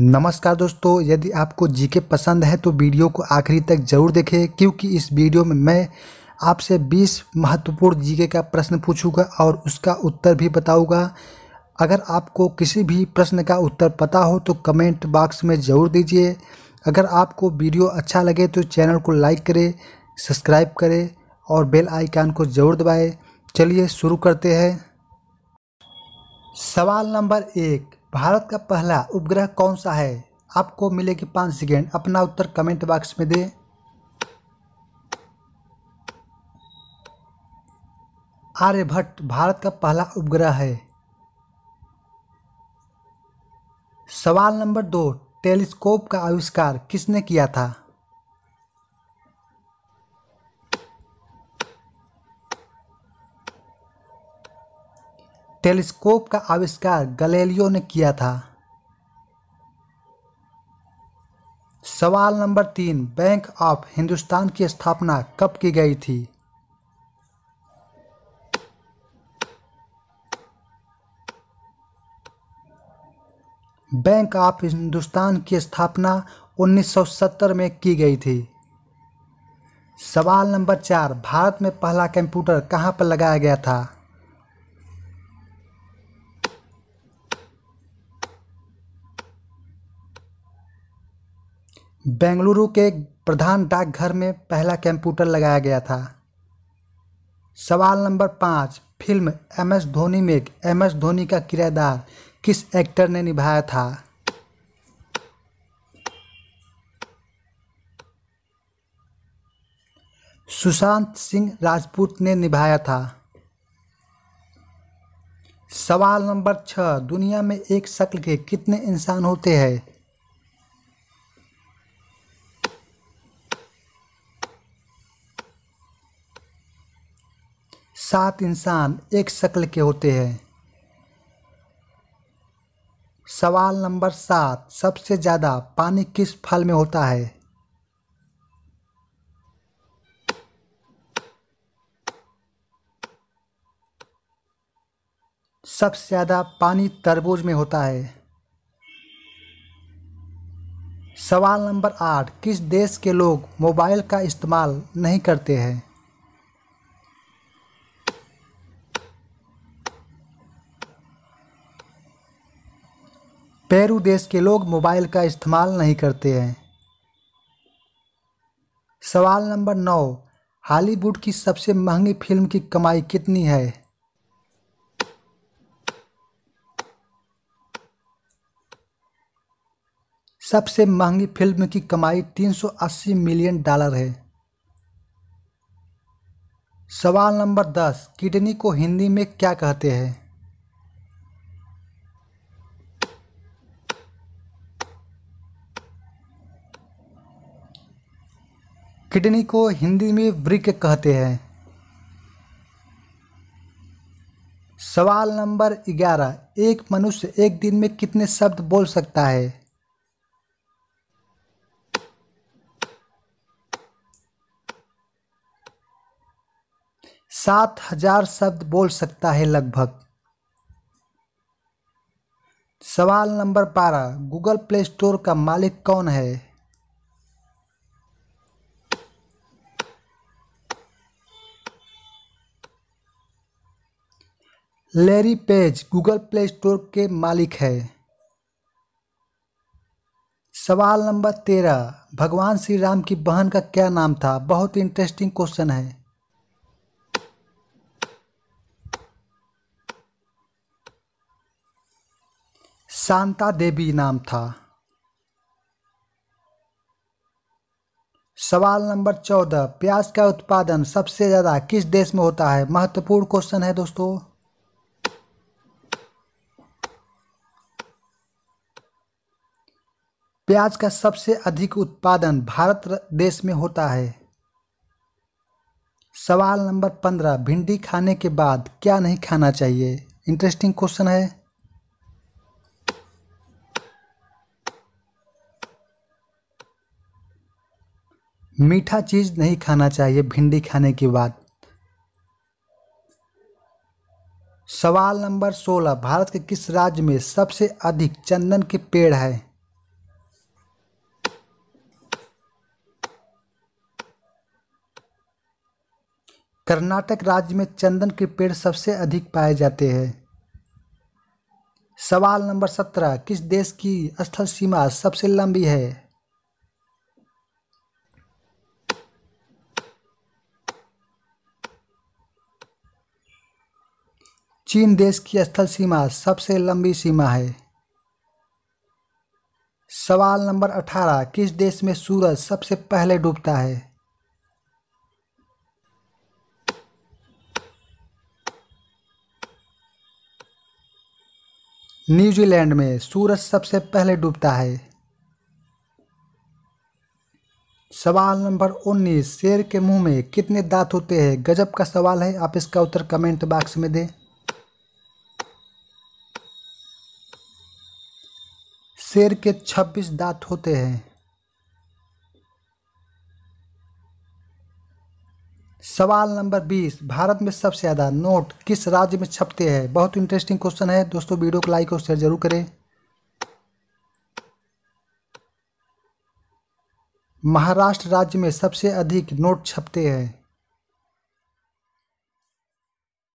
नमस्कार दोस्तों यदि आपको जीके पसंद है तो वीडियो को आखिरी तक जरूर देखें क्योंकि इस वीडियो में मैं आपसे 20 महत्वपूर्ण जीके का प्रश्न पूछूंगा और उसका उत्तर भी बताऊंगा अगर आपको किसी भी प्रश्न का उत्तर पता हो तो कमेंट बॉक्स में ज़रूर दीजिए अगर आपको वीडियो अच्छा लगे तो चैनल को लाइक करें सब्सक्राइब करें और बेल आइकान को ज़रूर दबाएँ चलिए शुरू करते हैं सवाल नंबर एक भारत का पहला उपग्रह कौन सा है आपको मिलेगी पाँच सेकेंड अपना उत्तर कमेंट बॉक्स में दें आर्यभट्ट भारत का पहला उपग्रह है सवाल नंबर दो टेलीस्कोप का आविष्कार किसने किया था टेलीस्कोप का आविष्कार गलेलियो ने किया था सवाल नंबर तीन बैंक ऑफ हिंदुस्तान की स्थापना कब की गई थी बैंक ऑफ हिंदुस्तान की स्थापना 1970 में की गई थी सवाल नंबर चार भारत में पहला कंप्यूटर कहाँ पर लगाया गया था बेंगलुरु के प्रधान डाकघर में पहला कंप्यूटर लगाया गया था सवाल नंबर पाँच फिल्म एम एस धोनी में एम एस धोनी का किरदार किस एक्टर ने निभाया था सुशांत सिंह राजपूत ने निभाया था सवाल नंबर छः दुनिया में एक शक्ल के कितने इंसान होते हैं सात इंसान एक शक्ल के होते हैं सवाल नंबर सात सबसे ज़्यादा पानी किस फल में होता है सबसे ज़्यादा पानी तरबूज में होता है सवाल नंबर आठ किस देश के लोग मोबाइल का इस्तेमाल नहीं करते हैं पेरू देश के लोग मोबाइल का इस्तेमाल नहीं करते हैं सवाल नंबर नौ हॉलीवुड की सबसे महंगी फिल्म की कमाई कितनी है सबसे महंगी फिल्म की कमाई 380 मिलियन डॉलर है सवाल नंबर दस किडनी को हिंदी में क्या कहते हैं किडनी को हिंदी में वृक कहते हैं सवाल नंबर ग्यारह एक मनुष्य एक दिन में कितने शब्द बोल सकता है सात हजार शब्द बोल सकता है लगभग सवाल नंबर बारह गूगल प्ले स्टोर का मालिक कौन है Larry Page Google Play Store के मालिक है सवाल नंबर तेरह भगवान श्री राम की बहन का क्या नाम था बहुत इंटरेस्टिंग क्वेश्चन है शांता देवी नाम था सवाल नंबर चौदह प्याज का उत्पादन सबसे ज़्यादा किस देश में होता है महत्वपूर्ण क्वेश्चन है दोस्तों प्याज का सबसे अधिक उत्पादन भारत देश में होता है सवाल नंबर पंद्रह भिंडी खाने के बाद क्या नहीं खाना चाहिए इंटरेस्टिंग क्वेश्चन है मीठा चीज़ नहीं खाना चाहिए भिंडी खाने के बाद सवाल नंबर सोलह भारत के किस राज्य में सबसे अधिक चंदन के पेड़ है कर्नाटक राज्य में चंदन के पेड़ सबसे अधिक पाए जाते हैं सवाल नंबर सत्रह किस देश की स्थल सीमा सबसे लंबी है चीन देश की स्थल सीमा सबसे लंबी सीमा है सवाल नंबर अठारह किस देश में सूरज सबसे पहले डूबता है न्यूजीलैंड में सूरज सबसे पहले डूबता है सवाल नंबर 19 शेर के मुंह में कितने दांत होते हैं गजब का सवाल है आप इसका उत्तर कमेंट बॉक्स में दें शेर के 26 दांत होते हैं सवाल नंबर बीस भारत में सबसे ज़्यादा नोट किस राज्य में छपते हैं बहुत इंटरेस्टिंग क्वेश्चन है दोस्तों वीडियो को लाइक और शेयर जरूर करें महाराष्ट्र राज्य में सबसे अधिक नोट छपते हैं